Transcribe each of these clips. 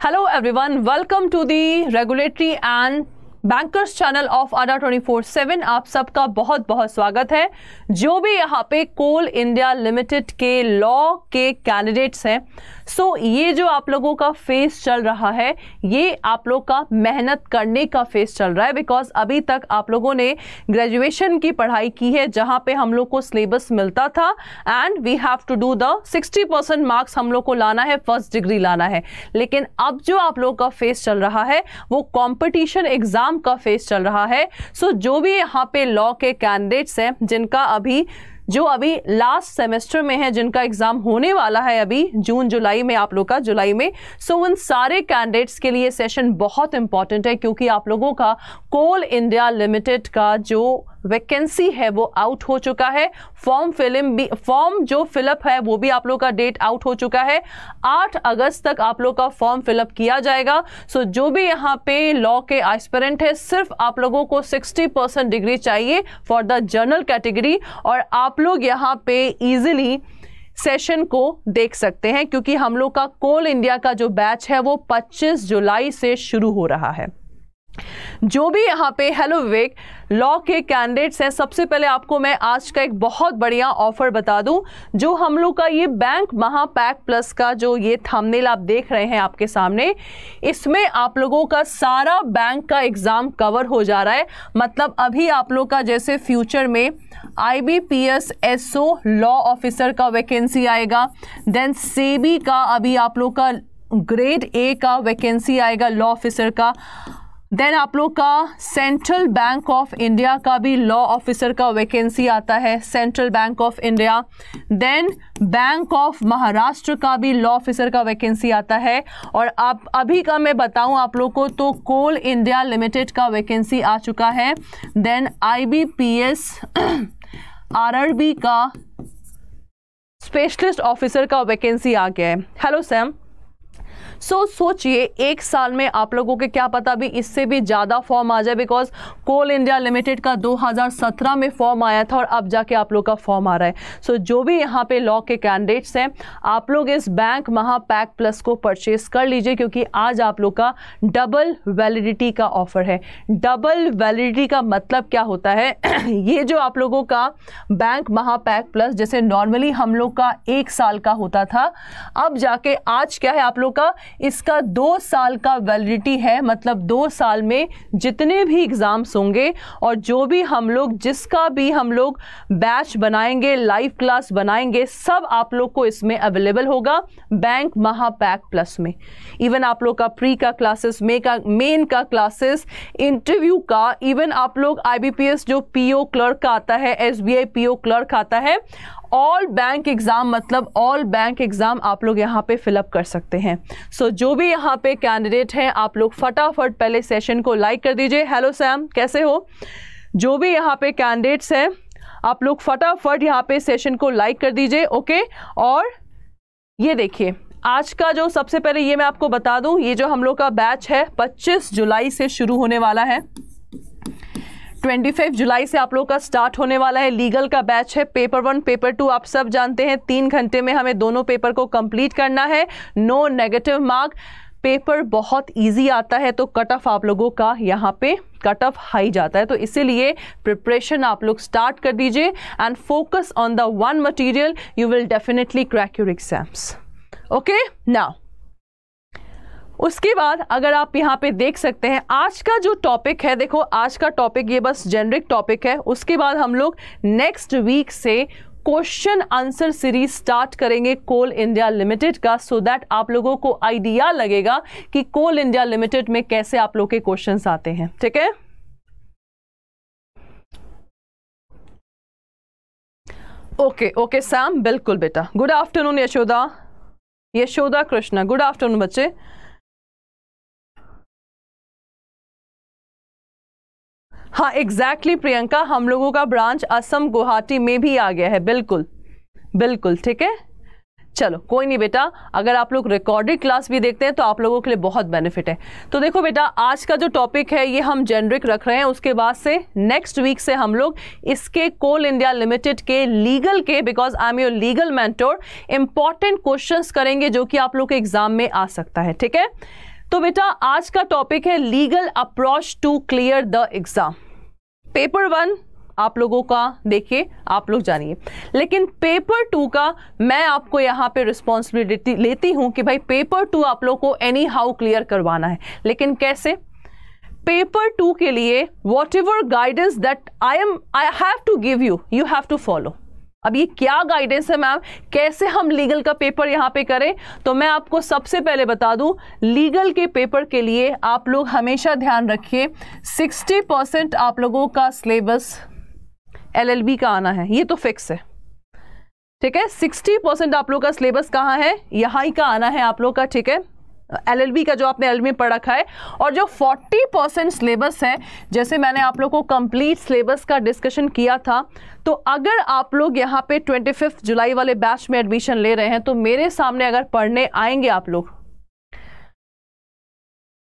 Hello everyone, welcome to the Regulatory and bankers channel of आडा 24/7 आप सबका बहुत बहुत स्वागत है जो भी यहाँ पे कोल इंडिया लिमिटेड के लॉ के कैंडिडेट्स हैं सो ये जो आप लोगों का फेस चल रहा है ये आप लोग का मेहनत करने का फेस चल रहा है बिकॉज अभी तक आप लोगों ने ग्रेजुएशन की पढ़ाई की है जहाँ पे हम लोग को सिलेबस मिलता था and we have to do the sixty percent marks हम लोग को लाना है फर्स्ट डिग्री लाना है लेकिन अब जो आप लोग का फेस चल रहा है वो कॉम्पिटिशन एग्जाम एग्ज़ाम का फेस चल रहा है सो जो भी यहाँ पे लॉ के कैंडिडेट्स हैं जिनका अभी जो अभी लास्ट सेमेस्टर में है जिनका एग्ज़ाम होने वाला है अभी जून जुलाई में आप लोग का जुलाई में सो so, उन सारे कैंडिडेट्स के लिए सेशन बहुत इंपॉर्टेंट है क्योंकि आप लोगों का कोल इंडिया लिमिटेड का जो वैकेंसी है वो आउट हो चुका है फॉर्म फिलिम फॉर्म जो फिलअप है वो भी आप लोग का डेट आउट हो चुका है 8 अगस्त तक आप लोग का फॉर्म फिलअप किया जाएगा सो जो भी यहाँ पे लॉ के एस्पिरेंट है सिर्फ आप लोगों को 60 परसेंट डिग्री चाहिए फॉर द जर्नल कैटेगरी और आप लोग यहाँ पे ईजिली सेशन को देख सकते हैं क्योंकि हम लोग का कोल इंडिया का जो बैच है वो 25 जुलाई से शुरू हो रहा है जो भी यहाँ पे हेलो विवेक लॉ के कैंडिडेट्स हैं सबसे पहले आपको मैं आज का एक बहुत बढ़िया ऑफर बता दूं जो हम लोग का ये बैंक महापैक प्लस का जो ये थंबनेल आप देख रहे हैं आपके सामने इसमें आप लोगों का सारा बैंक का एग्ज़ाम कवर हो जा रहा है मतलब अभी आप लोग का जैसे फ्यूचर में I B P S S O law officer का वैकेंसी आएगा देन सेबी का अभी आप लोग का ग्रेड ए का वैकेंसी आएगा लॉ ऑफिसर का देन आप लोग का सेंट्रल बैंक ऑफ इंडिया का भी लॉ ऑफिसर का वैकेंसी आता है Central Bank of India then Bank of Maharashtra का भी लॉ ऑफिसर का वैकेंसी आता है और आप अभी का मैं बताऊं आप लोग को तो कोल इंडिया लिमिटेड का वैकेंसी आ चुका है देन आईबीपीएस आरआरबी का स्पेशलिस्ट ऑफिसर का वैकेंसी आ गया है हेलो सैम सो so, सोचिए एक साल में आप लोगों के क्या पता भी इससे भी ज़्यादा फॉर्म आ जाए बिकॉज कोल इंडिया लिमिटेड का 2017 में फॉर्म आया था और अब जाके आप लोग का फॉर्म आ रहा है सो so, जो भी यहाँ पे लॉ के कैंडिडेट्स हैं आप लोग इस बैंक महापैक प्लस को परचेस कर लीजिए क्योंकि आज आप लोग का डबल वैलिडिटी का ऑफर है डबल वैलिडिटी का मतलब क्या होता है ये जो आप लोगों का बैंक महापैक प्लस जैसे नॉर्मली हम लोग का एक साल का होता था अब जाके आज क्या है आप लोग का होगा इसका दो साल का वैलिडिटी है मतलब दो साल में जितने भी एग्ज़ाम्स होंगे और जो भी हम लोग जिसका भी हम लोग बैच बनाएंगे लाइव क्लास बनाएंगे सब आप लोग को इसमें अवेलेबल होगा बैंक महापैक प्लस में इवन आप लोग का प्री का क्लासेस मे का मेन का क्लासेस इंटरव्यू का इवन आप लोग आई जो पी क्लर्क का आता है एस बी क्लर्क आता है ऑल बैंक एग्ज़ाम मतलब ऑल बैंक एग्ज़ाम आप लोग यहाँ पे फिलअप कर सकते हैं सो so, जो भी यहाँ पे कैंडिडेट हैं आप लोग फटाफट पहले सेशन को लाइक कर दीजिए हेलो सैम कैसे हो जो भी यहाँ पे कैंडिडेट्स हैं आप लोग फटाफट यहाँ पे सेशन को लाइक कर दीजिए ओके और ये देखिए आज का जो सबसे पहले ये मैं आपको बता दूँ ये जो हम लोग का बैच है पच्चीस जुलाई से शुरू होने वाला है 25 जुलाई से आप लोगों का स्टार्ट होने वाला है लीगल का बैच है पेपर वन पेपर टू आप सब जानते हैं तीन घंटे में हमें दोनों पेपर को कंप्लीट करना है नो नेगेटिव मार्क पेपर बहुत इजी आता है तो कट ऑफ आप लोगों का यहाँ पे कट ऑफ हाई जाता है तो इसीलिए प्रिपरेशन आप लोग स्टार्ट कर दीजिए and focus on the one material you will definitely crack your exams okay now उसके बाद अगर आप यहाँ पे देख सकते हैं आज का जो टॉपिक है देखो आज का टॉपिक ये बस जेनरिक टॉपिक है उसके बाद हम लोग नेक्स्ट वीक से क्वेश्चन आंसर सीरीज स्टार्ट करेंगे कोल इंडिया लिमिटेड का सो so दैट आप लोगों को आइडिया लगेगा कि कोल इंडिया लिमिटेड में कैसे आप लोग के क्वेश्चन आते हैं ठीक है ओके ओके सैम बिल्कुल बेटा good afternoon Yashoda Yashoda Krishna good afternoon बच्चे हाँ एग्जैक्टली exactly, प्रियंका हम लोगों का ब्रांच असम गुवाहाटी में भी आ गया है बिल्कुल बिल्कुल ठीक है चलो कोई नहीं बेटा अगर आप लोग रिकॉर्डेड क्लास भी देखते हैं तो आप लोगों के लिए बहुत बेनिफिट है तो देखो बेटा आज का जो टॉपिक है ये हम जेनरिक रख रहे हैं उसके बाद से नेक्स्ट वीक से हम लोग इसके कोल इंडिया लिमिटेड के लीगल के because I am your legal mentor important question करेंगे जो कि आप लोग के एग्जाम में आ सकता है ठीक है तो बेटा आज का टॉपिक है legal approach to clear the exam paper one आप लोगों का देखिए आप लोग जानिए लेकिन पेपर टू का मैं आपको यहाँ पे रिस्पॉन्सिबिलिटी लेती हूँ कि भाई पेपर टू आप लोगों को एनी हाउ क्लियर करवाना है लेकिन कैसे पेपर टू के लिए whatever guidance that I am I have to give you you have to follow अब ये क्या गाइडेंस है मैम कैसे हम लीगल का पेपर यहाँ पे करें तो मैं आपको सबसे पहले बता दूं लीगल के पेपर के लिए आप लोग हमेशा ध्यान रखिए 60 परसेंट आप लोगों का सिलेबस एलएलबी का आना है ये तो फिक्स है ठीक है 60 परसेंट आप लोगों का सिलेबस कहाँ है यहाँ ही का आना है आप लोग का ठीक है एल एल बी का जो आपने एल में पढ़ रखा है और जो फोर्टी परसेंट सिलेबस है जैसे मैंने आप लोग को कंप्लीट सिलेबस का डिस्कशन किया था तो अगर आप लोग यहाँ पे फिफ्थ जुलाई वाले बैच में एडमिशन ले रहे हैं तो मेरे सामने अगर पढ़ने आएंगे आप लोग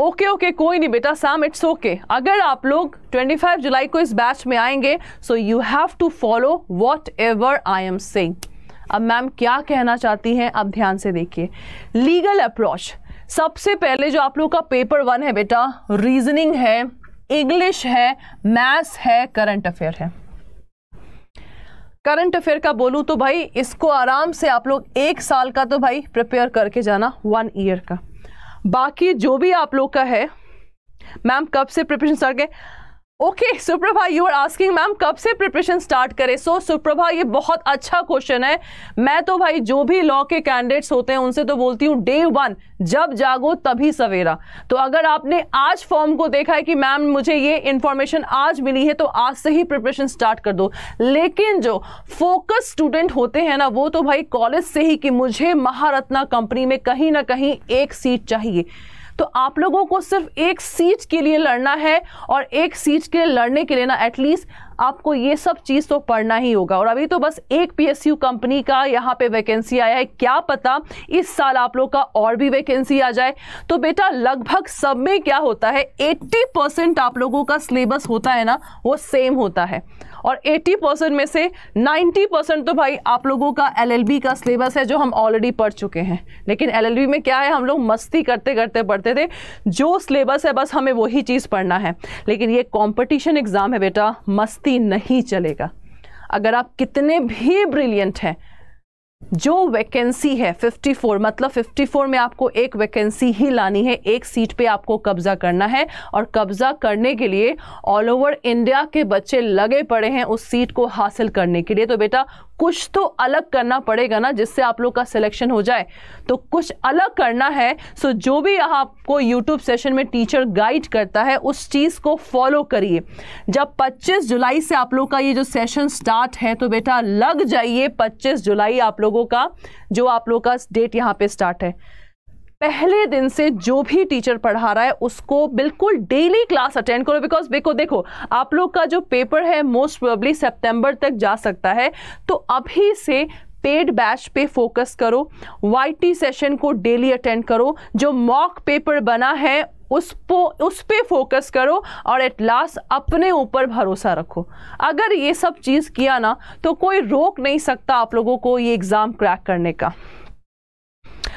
ओके okay, ओके okay, कोई नहीं बेटा साम इट्स ओके अगर आप लोग 25 जुलाई को इस बैच में आएंगे so you have to follow whatever I am saying अब मैम क्या कहना चाहती हैं अब ध्यान से देखिए लीगल अप्रोच सबसे पहले जो आप लोग का पेपर वन है बेटा रीजनिंग है इंग्लिश है मैथ्स है करंट अफेयर है करंट अफेयर का बोलूं तो भाई इसको आराम से आप लोग एक साल का तो भाई प्रिपेयर करके जाना वन ईयर का बाकी जो भी आप लोग का है मैम कब से preparation start okay Suprabha you are asking ma'am कब से प्रिपरेशन स्टार्ट करें सो so, सुप्रभा ये बहुत अच्छा क्वेश्चन है मैं तो भाई जो भी लॉ के कैंडिडेट्स होते हैं उनसे तो बोलती हूँ डे वन जब जागो तभी सवेरा तो अगर आपने आज फॉर्म को देखा है कि मैम मुझे ये इन्फॉर्मेशन आज मिली है तो आज से ही प्रिपरेशन स्टार्ट कर दो लेकिन जो फोकस स्टूडेंट होते हैं ना वो तो भाई कॉलेज से ही कि मुझे महारत्ना कंपनी में कहीं ना कहीं एक सीट चाहिए तो आप लोगों को सिर्फ एक सीट के लिए लड़ना है और एक सीट के लिए लड़ने के लिए ना एटलीस्ट आपको ये सब चीज़ तो पढ़ना ही होगा और अभी तो बस एक पी कंपनी का यहाँ पे वैकेंसी आया है क्या पता इस साल आप लोग का और भी वैकेंसी आ जाए तो बेटा लगभग सब में क्या होता है 80 परसेंट आप लोगों का सिलेबस होता है ना वो सेम होता है और 80 परसेंट में से 90 परसेंट तो भाई आप लोगों का एलएलबी का सिलेबस है जो हम ऑलरेडी पढ़ चुके हैं लेकिन एलएलबी में क्या है हम लोग मस्ती करते करते पढ़ते थे जो सिलेबस है बस हमें वही चीज़ पढ़ना है लेकिन ये कॉम्पिटिशन एग्ज़ाम है बेटा मस्ती नहीं चलेगा अगर आप कितने भी ब्रिलियंट हैं जो वैकेंसी है 54 मतलब 54 में आपको एक वैकेंसी ही लानी है एक सीट पे आपको कब्जा करना है और कब्जा करने के लिए ऑल ओवर इंडिया के बच्चे लगे पड़े हैं उस सीट को हासिल करने के लिए तो बेटा कुछ तो अलग करना पड़ेगा ना जिससे आप लोग का सिलेक्शन हो जाए तो कुछ अलग करना है सो जो भी आपको यूट्यूब सेशन में टीचर गाइड करता है उस चीज़ को फॉलो करिए जब 25 जुलाई से आप लोग का ये जो सेशन स्टार्ट है तो बेटा लग जाइए 25 जुलाई आप लोग लोगों का जो आप लोगों का डेट यहाँ पे स्टार्ट है पहले दिन से जो भी टीचर पढ़ा रहा है उसको बिल्कुल डेली क्लास अटेंड करो बिकॉज देखो देखो आप लोग का जो पेपर है मोस्ट प्रोबली सितंबर तक जा सकता है तो अभी से पेड बैच पे फोकस करो वाईटी सेशन को डेली अटेंड करो जो मॉक पेपर बना है उस पो उस पर फोकस करो और एट लास्ट अपने ऊपर भरोसा रखो अगर ये सब चीज़ किया ना तो कोई रोक नहीं सकता आप लोगों को ये एग्ज़ाम क्रैक करने का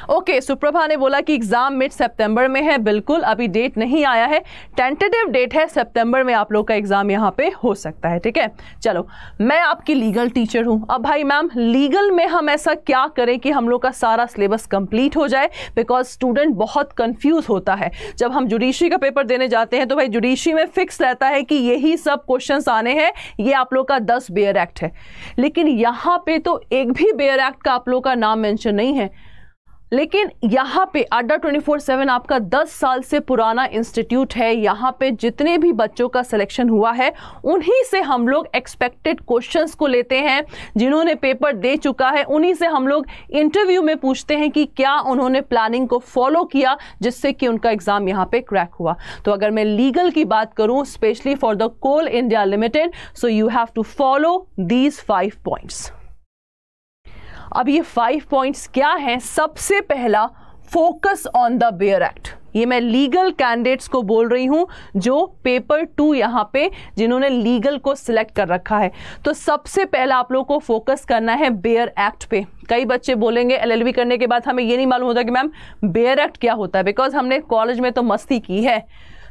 ओके सुप्रभा ने बोला कि एग्ज़ाम मिड सितंबर में है बिल्कुल अभी डेट नहीं आया है टेंटेटिव डेट है सितंबर में आप लोग का एग्ज़ाम यहाँ पे हो सकता है ठीक है चलो मैं आपकी लीगल टीचर हूँ अब भाई मैम लीगल में हम ऐसा क्या करें कि हम लोग का सारा सिलेबस कंप्लीट हो जाए बिकॉज स्टूडेंट बहुत कन्फ्यूज होता है जब हम जुडिशी का पेपर देने जाते हैं तो भाई जुडिशरी में फिक्स रहता है कि यही सब क्वेश्चन आने हैं ये आप लोग का दस बेयर एक्ट है लेकिन यहाँ पे तो एक भी बेयर एक्ट का आप लोग का नाम मैंशन नहीं है लेकिन यहाँ पे अड्डा 24/7 आपका 10 साल से पुराना इंस्टीट्यूट है यहाँ पे जितने भी बच्चों का सिलेक्शन हुआ है उन्हीं से हम लोग एक्सपेक्टेड क्वेश्चंस को लेते हैं जिन्होंने पेपर दे चुका है उन्हीं से हम लोग इंटरव्यू में पूछते हैं कि क्या उन्होंने प्लानिंग को फॉलो किया जिससे कि उनका एग्ज़ाम यहाँ पर क्रैक हुआ तो अगर मैं लीगल की बात करूँ specially for the Coal India Limited so you have to follow these five points अब ये फाइव पॉइंट्स क्या हैं सबसे पहला focus on the bare act ये मैं लीगल कैंडिडेट्स को बोल रही हूँ जो पेपर टू यहाँ पे जिन्होंने लीगल को सिलेक्ट कर रखा है तो सबसे पहला आप लोगों को फोकस करना है बेयर एक्ट पे कई बच्चे बोलेंगे एलएलबी करने के बाद हमें ये नहीं मालूम होता कि मैम बेयर एक्ट क्या होता है बिकॉज हमने कॉलेज में तो मस्ती की है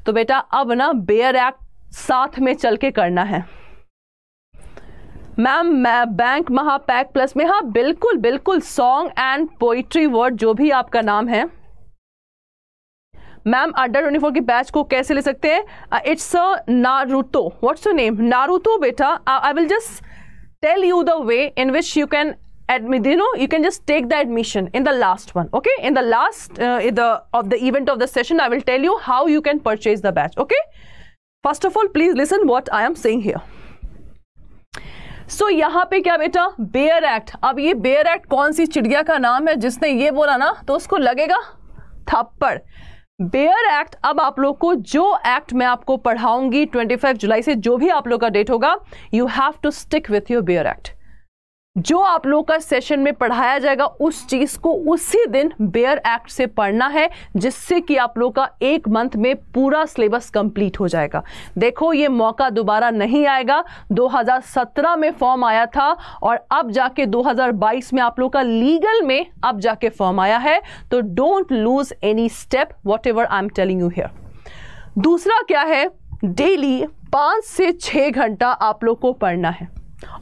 तो बेटा अब ना बेयर एक्ट साथ में चल के करना है मैम मैं बैंक महापैक प्लस में हाँ बिल्कुल बिल्कुल सॉन्ग एंड पोइट्री वर्ड जो भी आपका नाम है मैम अंडर ट्वेंटी फोर की बैच को कैसे ले सकते हैं it's a Naruto what's your name Naruto बेटा I will just tell you the way in which you can admit you know you can just take the admission in the last one okay in the last in the of the event of the session I will tell you how you can purchase the batch okay first of all please listen what I am saying here so so, यहाँ पे क्या बेटा bare act अब ये bare act कौन सी चिड़िया का नाम है जिसने ये बोला ना तो उसको लगेगा थप्पड़ बेयर एक्ट अब आप लोग को जो एक्ट मैं आपको पढ़ाऊंगी 25 जुलाई से जो भी आप लोग का डेट होगा you have to stick with your bare act जो आप लोगों का सेशन में पढ़ाया जाएगा उस चीज़ को उसी दिन बेयर एक्ट से पढ़ना है जिससे कि आप लोगों का एक मंथ में पूरा सिलेबस कंप्लीट हो जाएगा देखो ये मौका दोबारा नहीं आएगा 2017 में फॉर्म आया था और अब जाके 2022 में आप लोगों का लीगल में अब जाके फॉर्म आया है तो don't lose any step whatever I am telling you here दूसरा क्या है डेली पाँच से छः घंटा आप लोग को पढ़ना है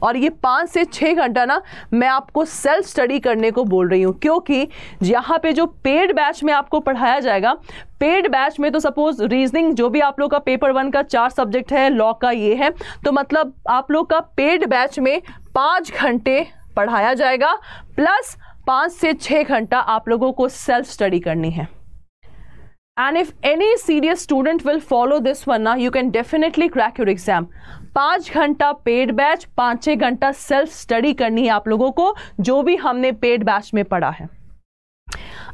और ये पाँच से छः घंटा ना मैं आपको सेल्फ स्टडी करने को बोल रही हूँ क्योंकि यहाँ पे जो पेड बैच में आपको पढ़ाया जाएगा पेड बैच में तो सपोज रीजनिंग जो भी आप लोग का पेपर वन का चार सब्जेक्ट है लॉ का ये है तो मतलब आप लोग का पेड बैच में पाँच घंटे पढ़ाया जाएगा प्लस पाँच से छः घंटा आप लोगों को सेल्फ स्टडी करनी है and if any serious student will follow this one now you can definitely crack your exam पाँच घंटा पेड बैच पाँच छह घंटा सेल्फ स्टडी करनी है आप लोगों को जो भी हमने पेड बैच में पढ़ा है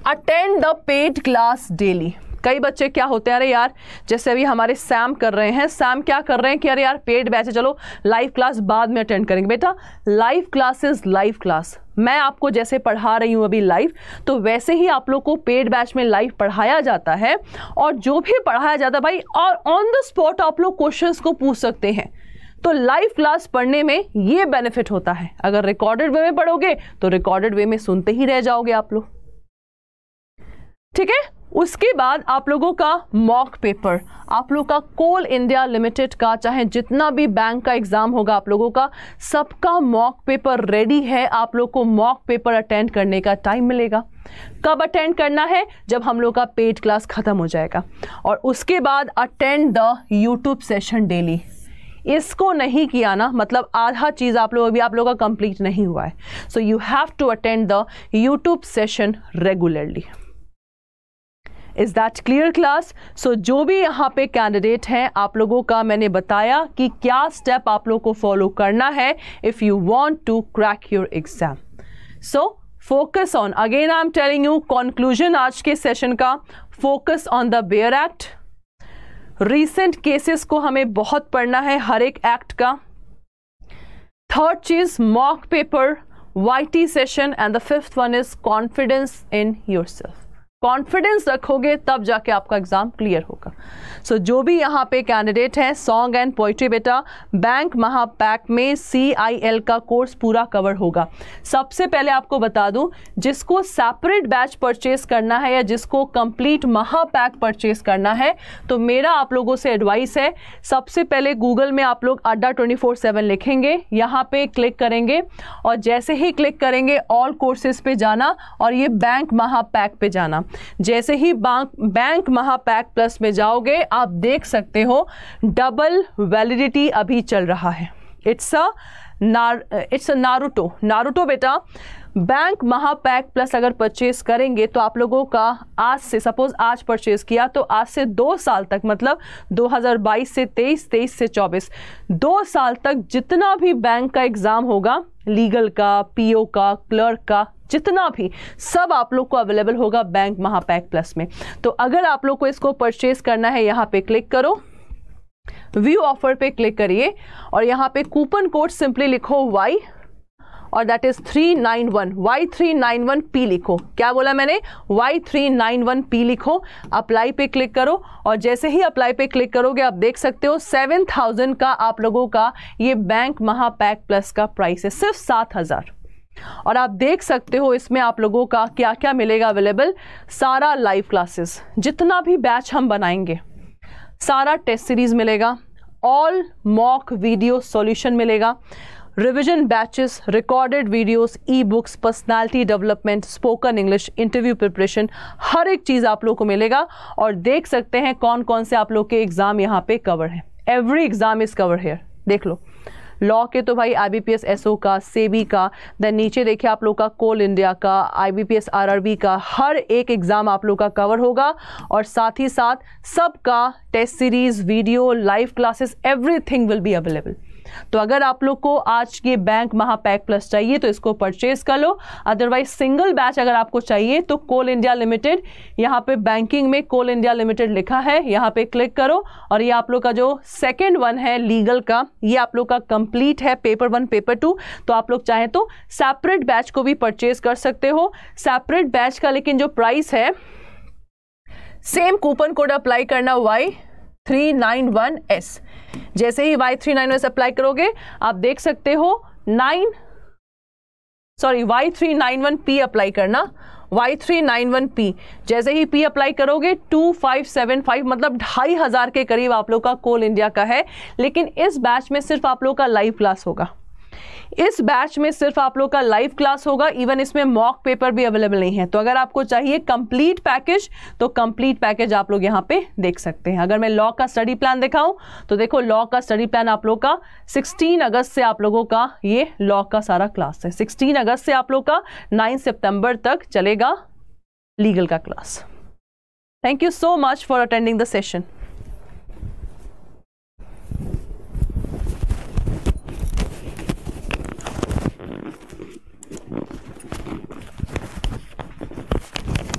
attend the paid class daily कई बच्चे क्या होते हैं अरे यार जैसे अभी हमारे सैम कर रहे हैं सैम क्या कर रहे हैं कि अरे यार पेड बैच है चलो लाइव क्लास बाद में अटेंड करेंगे बेटा live class is live class मैं आपको जैसे पढ़ा रही हूँ अभी लाइव तो वैसे ही आप लोग को पेड बैच में लाइव पढ़ाया जाता है और जो भी पढ़ाया जाता है भाई और ऑन द स्पॉट आप लोग क्वेश्चन को पूछ सकते हैं तो लाइव क्लास पढ़ने में ये बेनिफिट होता है अगर रिकॉर्डेड वे में पढ़ोगे तो रिकॉर्डेड वे में सुनते ही रह जाओगे आप लोग ठीक है उसके बाद आप लोगों का मॉक पेपर आप लोगों का कोल इंडिया लिमिटेड का चाहे जितना भी बैंक का एग्ज़ाम होगा आप लोगों का सबका मॉक पेपर रेडी है आप लोग को मॉक पेपर अटेंड करने का टाइम मिलेगा कब अटेंड करना है जब हम लोग का पेड क्लास ख़त्म हो जाएगा और उसके बाद attend the YouTube session daily इसको नहीं किया ना मतलब आधा चीज़ आप लोग अभी आप लोगों का कंप्लीट नहीं हुआ है so you have to attend the YouTube session regularly is that clear class so जो भी यहाँ पे कैंडिडेट हैं आप लोगों का मैंने बताया कि क्या स्टेप आप लोगों को फॉलो करना है if you want to crack your exam so focus on again I am telling you conclusion आज के सेशन का focus on the bare act recent cases को हमें बहुत पढ़ना है हर एक एक्ट का थर्ड चीज mock paper Y T session and the fifth one is confidence in yourself confidence रखोगे तब जाके आपका एग्ज़ाम क्लियर होगा सो so, जो भी यहाँ पे कैंडिडेट हैं सॉन्ग एंड पोइट्री बेटा बैंक महापैक में सी का कोर्स पूरा कवर होगा सबसे पहले आपको बता दूं जिसको सेपरेट बैच परचेस करना है या जिसको कंप्लीट महापैक परचेस करना है तो मेरा आप लोगों से एडवाइस है सबसे पहले गूगल में आप लोग अड्डा ट्वेंटी फोर सेवन लिखेंगे यहाँ पे क्लिक करेंगे और जैसे ही क्लिक करेंगे ऑल कोर्सेज पे जाना और ये बैंक महापैक पे जाना जैसे ही बैंक महापैक प्लस में जाओगे आप देख सकते हो डबल वैलिडिटी अभी चल रहा है इट्स अ नार इट्स अ नारुटो नारुटो बेटा बैंक महापैक प्लस अगर परचेज करेंगे तो आप लोगों का आज से सपोज आज परचेज किया तो आज से दो साल तक मतलब 2022 से 23 23 से 24 दो साल तक जितना भी बैंक का एग्ज़ाम होगा लीगल का पीओ का क्लर्क का जितना भी सब आप लोग को अवेलेबल होगा बैंक महापैक प्लस में तो अगर आप लोग को इसको परचेज करना है यहाँ पे क्लिक करो व्यू ऑफर पे क्लिक करिए और यहाँ पे कूपन कोड सिंपली लिखो वाई और दैट इज 391 वन पी लिखो क्या बोला मैंने Y three nine one P लिखो अप्लाई पे क्लिक करो और जैसे ही अप्लाई पे क्लिक करोगे आप देख सकते हो 7000 का आप लोगों का ये बैंक महापैक प्लस का प्राइस है सिर्फ 7000 और आप देख सकते हो इसमें आप लोगों का क्या क्या मिलेगा अवेलेबल सारा लाइव क्लासेस जितना भी बैच हम बनाएंगे सारा टेस्ट सीरीज मिलेगा ऑल मॉक वीडियो सॉल्यूशन मिलेगा revision batches recorded videos e books personality development spoken English interview preparation हर एक चीज़ आप लोग को मिलेगा और देख सकते हैं कौन कौन से आप लोग के एग्ज़ाम यहाँ पे कवर हैं every exam is cover here देख लो लॉ के तो भाई आईबीपीएस एसओ का सेबी का देन नीचे देखिए आप लोग का कोल इंडिया का आईबीपीएस आरआरबी का हर एक एग्ज़ाम आप लोग का कवर होगा और साथ ही साथ सबका test series video live classes everything will be available तो अगर आप लोग को आज ये बैंक महापैक प्लस चाहिए तो इसको परचेज कर लो अदरवाइज सिंगल बैच अगर आपको चाहिए तो कोल इंडिया लिमिटेड यहाँ पे बैंकिंग में कोल इंडिया लिमिटेड लिखा है यहाँ पे क्लिक करो और ये आप लोग का जो सेकेंड वन है लीगल का ये आप लोग का कंप्लीट है पेपर वन पेपर टू तो आप लोग चाहें तो सेपरेट बैच को भी परचेज कर सकते हो सेपरेट बैच का लेकिन जो प्राइस है सेम कूपन कोड अप्लाई करना Y three nine one S जैसे ही Y three nine S apply करोगे आप देख सकते हो nine sorry Y three nine one P apply करना Y three nine one P जैसे ही पी अप्लाई करोगे टू फाइव सेवन फाइव मतलब ढाई हज़ार के करीब आप लोग का कोल इंडिया का है लेकिन इस बैच में सिर्फ आप लोग का लाइव क्लास होगा इस बैच में सिर्फ आप लोग का लाइव क्लास होगा इवन इसमें मॉक पेपर भी अवेलेबल नहीं है तो अगर आपको चाहिए कंप्लीट पैकेज तो कंप्लीट पैकेज आप लोग यहां पे देख सकते हैं अगर मैं लॉ का स्टडी प्लान दिखाऊं तो देखो लॉ का स्टडी प्लान आप लोग का सिक्सटीन अगस्त से आप लोगों का ये लॉ का सारा क्लास है सिक्सटीन अगस्त से आप लोग का नाइन सितंबर तक चलेगा लीगल का class thank you so much for attending the session